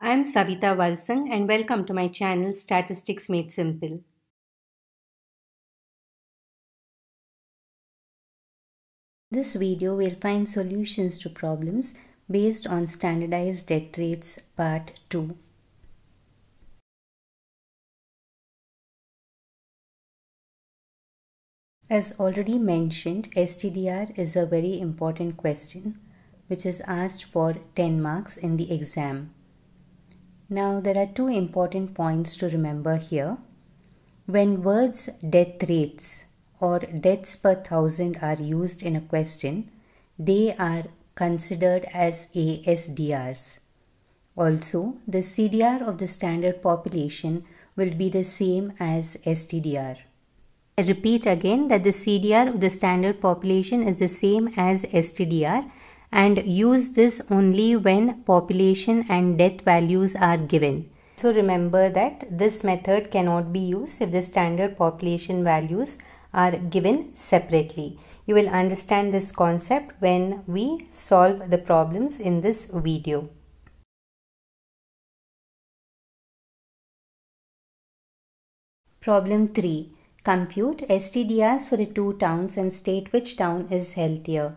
I am Savita Valsang and welcome to my channel Statistics Made Simple. This video will find solutions to problems based on standardized death rates part 2. As already mentioned, STDR is a very important question which is asked for 10 marks in the exam. Now there are two important points to remember here. When words death rates or deaths per thousand are used in a question, they are considered as ASDRs. Also, the CDR of the standard population will be the same as STDR. I repeat again that the CDR of the standard population is the same as STDR and use this only when population and death values are given. So remember that this method cannot be used if the standard population values are given separately. You will understand this concept when we solve the problems in this video. Problem 3. Compute STDRs for the two towns and state which town is healthier.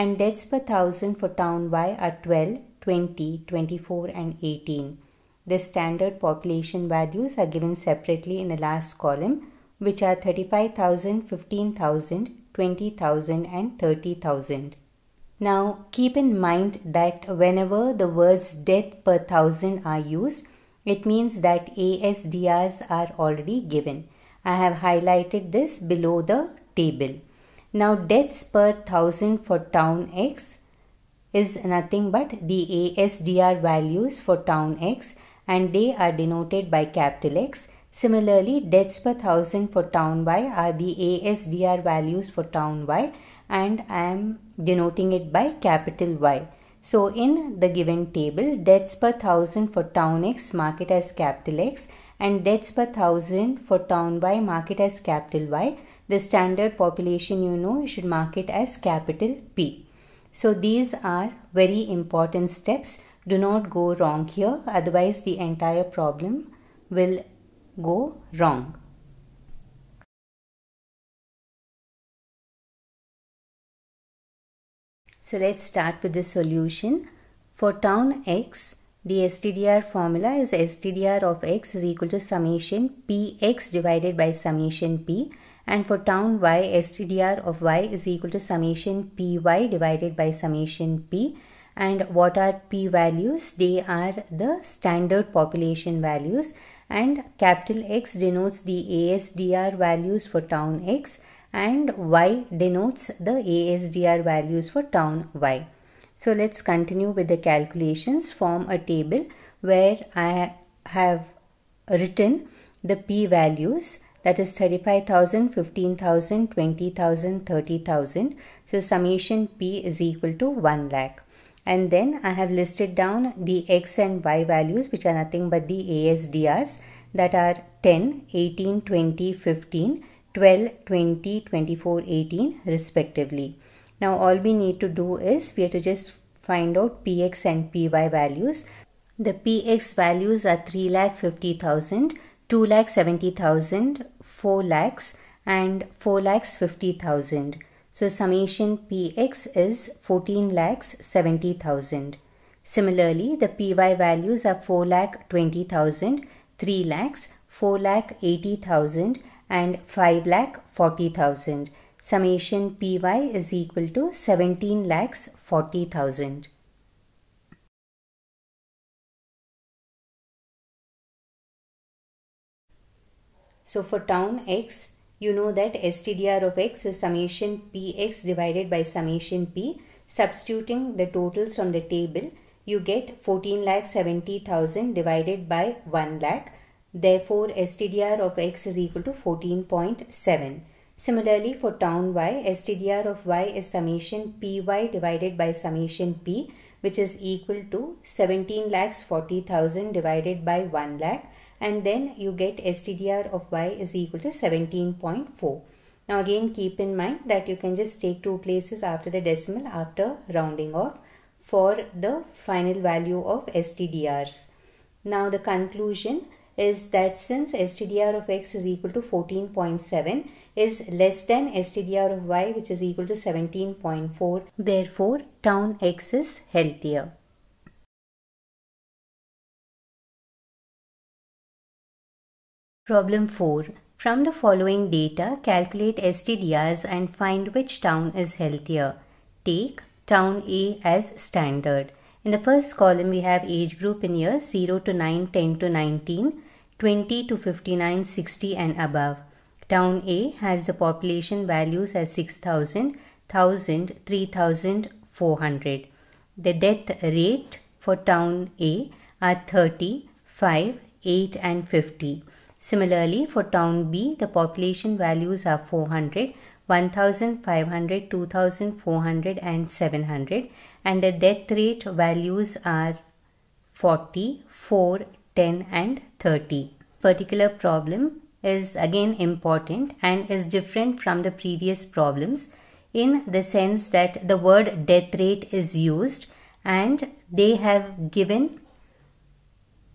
and deaths per thousand for town Y are 12, 20, 24 and 18. The standard population values are given separately in the last column which are 35,000, 15,000, 20,000 and 30,000. Now keep in mind that whenever the words death per thousand are used, it means that ASDRs are already given. I have highlighted this below the table. Now deaths per thousand for town X is nothing but the ASDR values for town X and they are denoted by capital X. Similarly, deaths per thousand for town Y are the ASDR values for town Y and I am denoting it by capital Y. So in the given table, deaths per thousand for town X mark it as capital X and deaths per thousand for town Y mark it as capital Y the standard population you know you should mark it as capital P. So these are very important steps. Do not go wrong here otherwise the entire problem will go wrong. So let's start with the solution. For town x, the STDR formula is STDR of x is equal to summation px divided by summation p and for town y stdr of y is equal to summation py divided by summation p and what are p values they are the standard population values and capital X denotes the ASDR values for town X and Y denotes the ASDR values for town Y. So let's continue with the calculations form a table where I have written the p values that is 35,000, 15,000, 20,000, 30,000. So summation P is equal to 1 lakh. And then I have listed down the X and Y values which are nothing but the ASDRs that are 10, 18, 20, 15, 12, 20, 24, 18 respectively. Now all we need to do is we have to just find out px and py values. The px values are 3,50,000, 2,70,000, 4 lakhs and 4 lakhs 50,000. So summation Px is 14 lakhs 70,000. Similarly, the Py values are 4 lakh 20,000, 3 lakhs, 4 lakh 80,000 and 5 lakh 40,000. Summation Py is equal to 17 lakhs 40,000. So for town x, you know that stdr of x is summation px divided by summation p. Substituting the totals on the table, you get 14 lakh 70,000 divided by 1 lakh. Therefore, stdr of x is equal to 14.7. Similarly, for town y, stdr of y is summation py divided by summation p, which is equal to 17 lakh 40,000 divided by 1 lakh and then you get STDR of y is equal to 17.4. Now again keep in mind that you can just take two places after the decimal after rounding off for the final value of STDRs. Now the conclusion is that since STDR of x is equal to 14.7 is less than STDR of y which is equal to 17.4 therefore town x is healthier. Problem 4. From the following data, calculate STDRs and find which town is healthier. Take town A as standard. In the first column, we have age group in years 0 to 9, 10 to 19, 20 to 59, 60 and above. Town A has the population values as 6,000, 1,000, 3,400. The death rate for town A are 30, 5, 8 and 50. Similarly, for town B, the population values are 400, 1500, 2400 and 700 and the death rate values are 40, 4, 10 and 30. Particular problem is again important and is different from the previous problems in the sense that the word death rate is used and they have given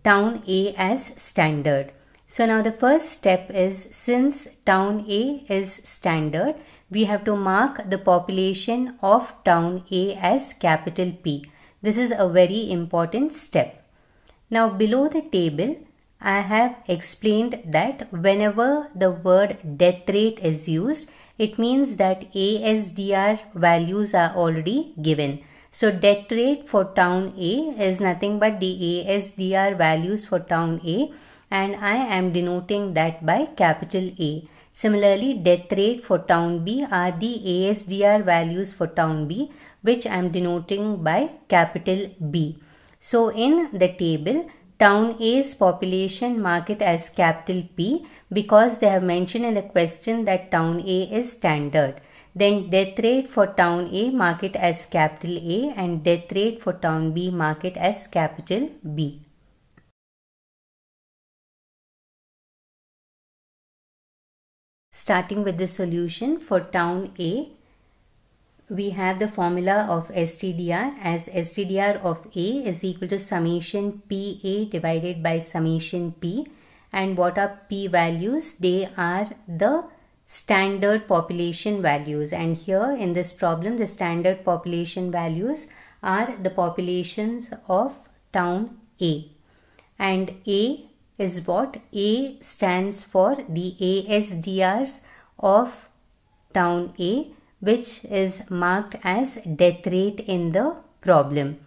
town A as standard. So now the first step is since town A is standard, we have to mark the population of town A as capital P. This is a very important step. Now below the table, I have explained that whenever the word death rate is used, it means that ASDR values are already given. So death rate for town A is nothing but the ASDR values for town A and I am denoting that by capital A. Similarly, death rate for town B are the ASDR values for town B which I am denoting by capital B. So in the table, town A's population market as capital P because they have mentioned in the question that town A is standard. Then death rate for town A market as capital A and death rate for town B market as capital B. Starting with the solution for town A, we have the formula of STDR as STDR of A is equal to summation PA divided by summation P and what are P values? They are the standard population values and here in this problem the standard population values are the populations of town A and A is what A stands for the ASDRs of town A which is marked as death rate in the problem.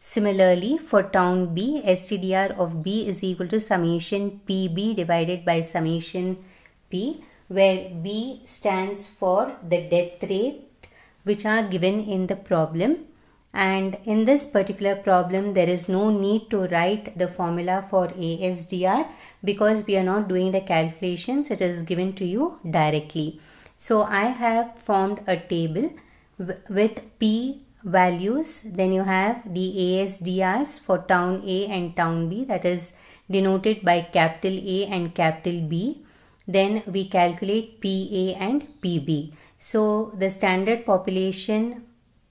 Similarly, for town B, STDR of B is equal to summation PB divided by summation P where B stands for the death rate which are given in the problem and in this particular problem there is no need to write the formula for ASDR because we are not doing the calculations it is given to you directly. So I have formed a table with P values then you have the ASDRs for town A and town B that is denoted by capital A and capital B then we calculate PA and PB. So the standard population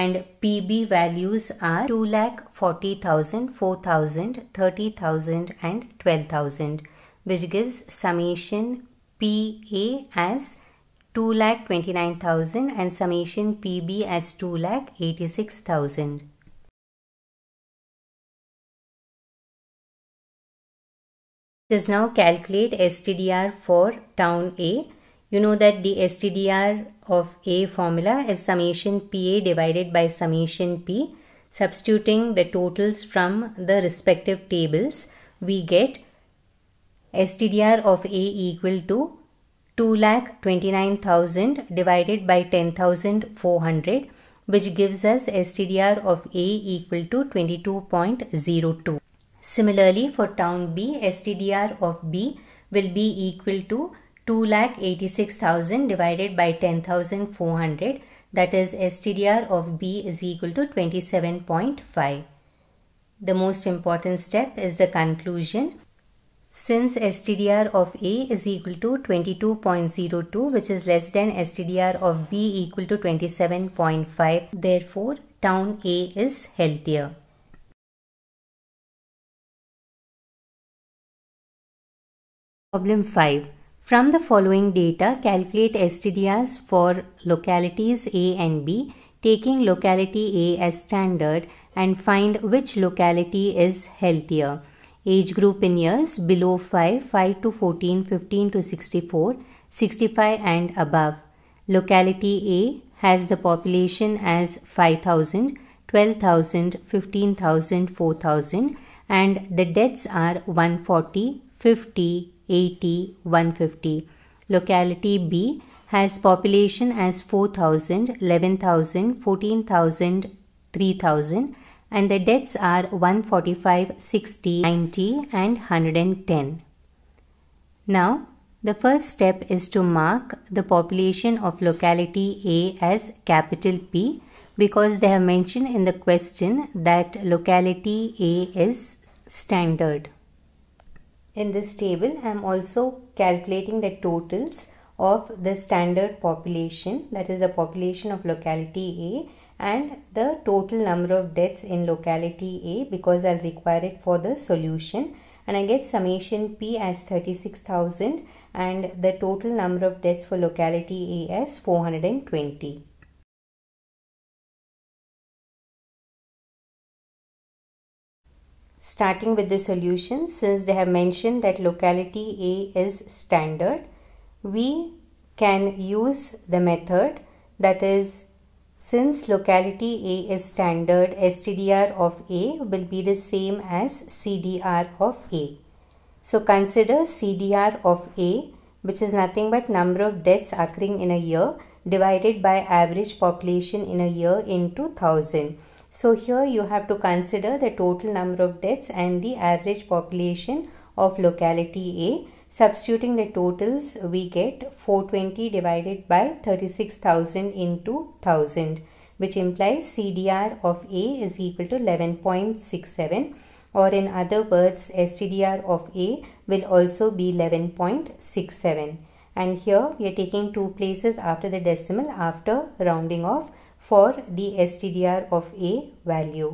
and PB values are 2 lakh 40,000, 4,000, 30,000 and 12,000 which gives summation PA as 2 lakh 29,000 and summation PB as 2 lakh 86,000. Just now calculate STDR for town A you know that the STDR of A formula is summation PA divided by summation P. Substituting the totals from the respective tables, we get STDR of A equal to 2,29,000 divided by 10,400 which gives us STDR of A equal to 22.02. Similarly for town B, STDR of B will be equal to 2,86,000 divided by 10,400 that is STDR of B is equal to 27.5. The most important step is the conclusion. Since STDR of A is equal to 22.02 which is less than STDR of B equal to 27.5 therefore town A is healthier. Problem 5. From the following data, calculate STDRs for localities A and B, taking locality A as standard and find which locality is healthier. Age group in years below 5, 5 to 14, 15 to 64, 65 and above. Locality A has the population as 5,000, 12,000, 15,000, 4,000 and the deaths are 140, 50, 80, 150. Locality B has population as 4,000, 11,000, 14,000, 3,000 and the deaths are 145, 60, 90 and 110. Now, the first step is to mark the population of locality A as capital P because they have mentioned in the question that locality A is standard. In this table, I am also calculating the totals of the standard population, that is the population of locality A and the total number of deaths in locality A because I'll require it for the solution and I get summation P as 36,000 and the total number of deaths for locality A as 420. starting with the solution since they have mentioned that locality A is standard we can use the method that is since locality A is standard STDR of A will be the same as CDR of A. So consider CDR of A which is nothing but number of deaths occurring in a year divided by average population in a year into 1000 so here you have to consider the total number of deaths and the average population of locality A. Substituting the totals we get 420 divided by 36,000 into 1000 which implies CDR of A is equal to 11.67 or in other words STDR of A will also be 11.67 and here we are taking two places after the decimal after rounding off for the stdr of a value.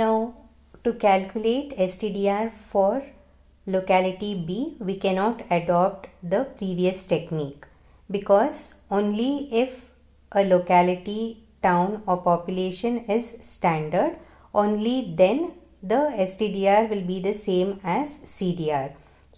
Now to calculate stdr for locality B we cannot adopt the previous technique because only if a locality town or population is standard only then the stdr will be the same as cdr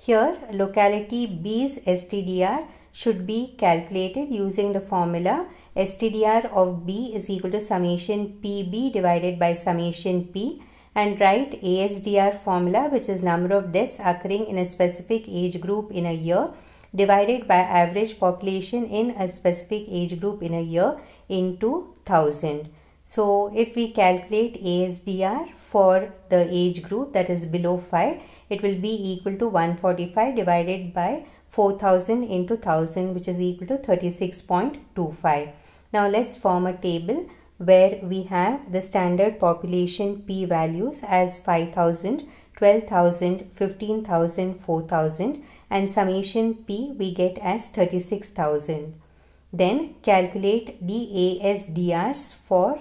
here locality B's STDR should be calculated using the formula STDR of B is equal to summation PB divided by summation P and write ASDR formula which is number of deaths occurring in a specific age group in a year divided by average population in a specific age group in a year into 1000. So if we calculate ASDR for the age group that is below 5, it will be equal to 145 divided by 4000 into 1000 which is equal to 36.25. Now let's form a table where we have the standard population p values as 5000, 12000, 15000, 4000 and summation p we get as 36000. Then calculate the ASDRs for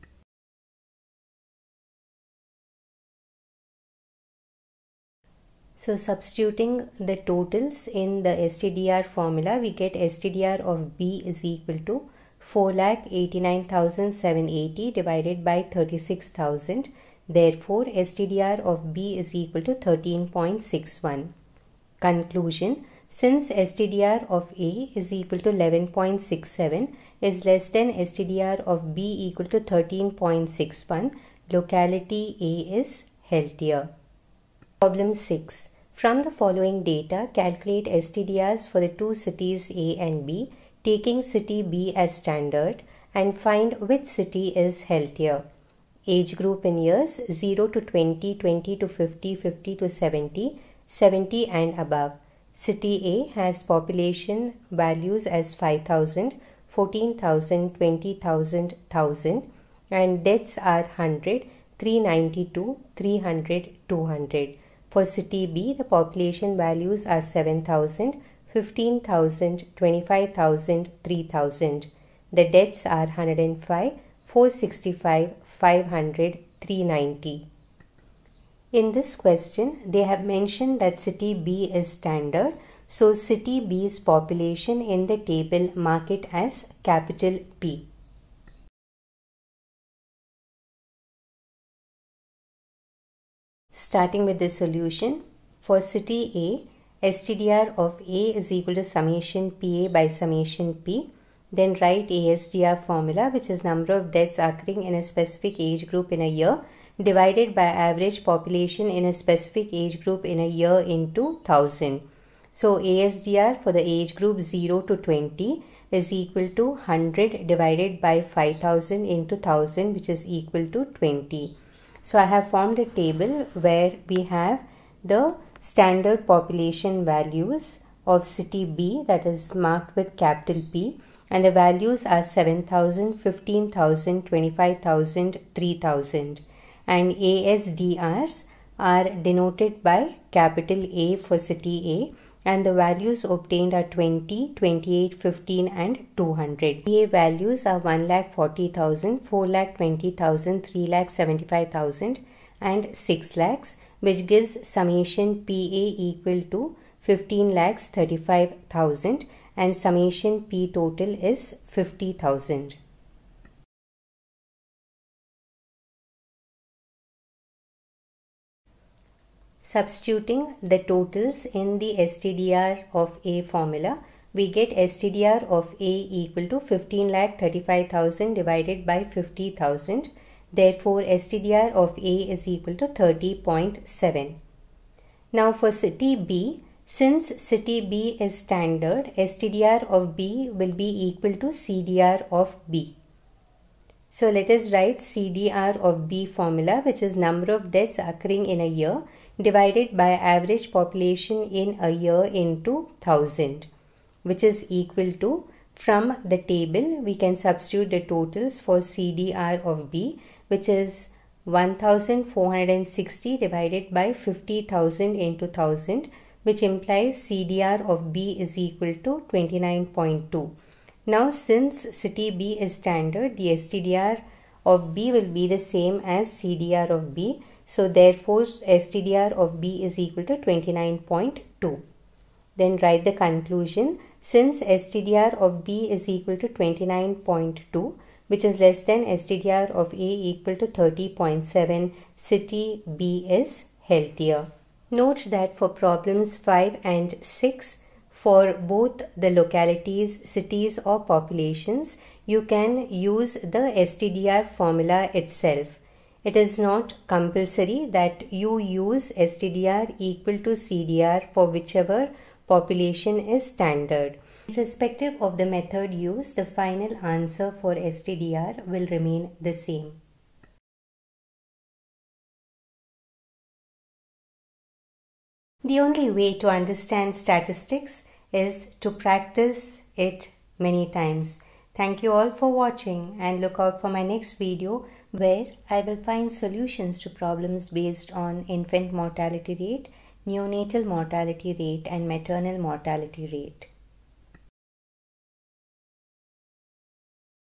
So substituting the totals in the STDR formula, we get STDR of B is equal to 4,89,780 divided by 36,000. Therefore, STDR of B is equal to 13.61. Conclusion Since STDR of A is equal to 11.67 is less than STDR of B equal to 13.61, locality A is healthier. Problem 6. From the following data, calculate STDRs for the two cities A and B, taking city B as standard, and find which city is healthier. Age group in years 0 to 20, 20 to 50, 50 to 70, 70 and above. City A has population values as 5,000, 14,000, 20,000, 1,000 and deaths are 100, 392, 300, 200. For city B, the population values are 7,000, 15,000, 25,000, 3,000. The deaths are 105, 465, 500, 390. In this question, they have mentioned that city B is standard. So, city B's population in the table mark it as capital P. Starting with the solution, for city A, STDR of A is equal to summation PA by summation P. Then write ASDR formula which is number of deaths occurring in a specific age group in a year divided by average population in a specific age group in a year into 1000. So ASDR for the age group 0 to 20 is equal to 100 divided by 5000 into 1000 which is equal to 20. So I have formed a table where we have the standard population values of city B that is marked with capital P and the values are 7000, 15000, 25000, 3000 and ASDRs are denoted by capital A for city A and the values obtained are 20, 28, 15 and 200. PA values are 1 lakh 40,000, 4 lakh 20,000, 3 lakh 75,000 and 6 lakhs which gives summation PA equal to 15 lakhs 35,000 and summation P total is 50,000. Substituting the totals in the STDR of A formula, we get STDR of A equal to 15 lakh 35,000 divided by 50,000. Therefore, STDR of A is equal to 30.7. Now for city B, since city B is standard, STDR of B will be equal to CDR of B. So let us write CDR of B formula which is number of deaths occurring in a year divided by average population in a year into 1000 which is equal to from the table we can substitute the totals for CDR of B which is 1460 divided by 50,000 into 1000 which implies CDR of B is equal to 29.2. Now since city B is standard the STDR of B will be the same as CDR of B so therefore STDR of B is equal to 29.2. Then write the conclusion. Since STDR of B is equal to 29.2 which is less than STDR of A equal to 30.7, city B is healthier. Note that for problems 5 and 6, for both the localities, cities or populations, you can use the STDR formula itself. It is not compulsory that you use STDR equal to CDR for whichever population is standard. Irrespective of the method used, the final answer for STDR will remain the same. The only way to understand statistics is to practice it many times. Thank you all for watching and look out for my next video where I will find solutions to problems based on infant mortality rate, neonatal mortality rate, and maternal mortality rate.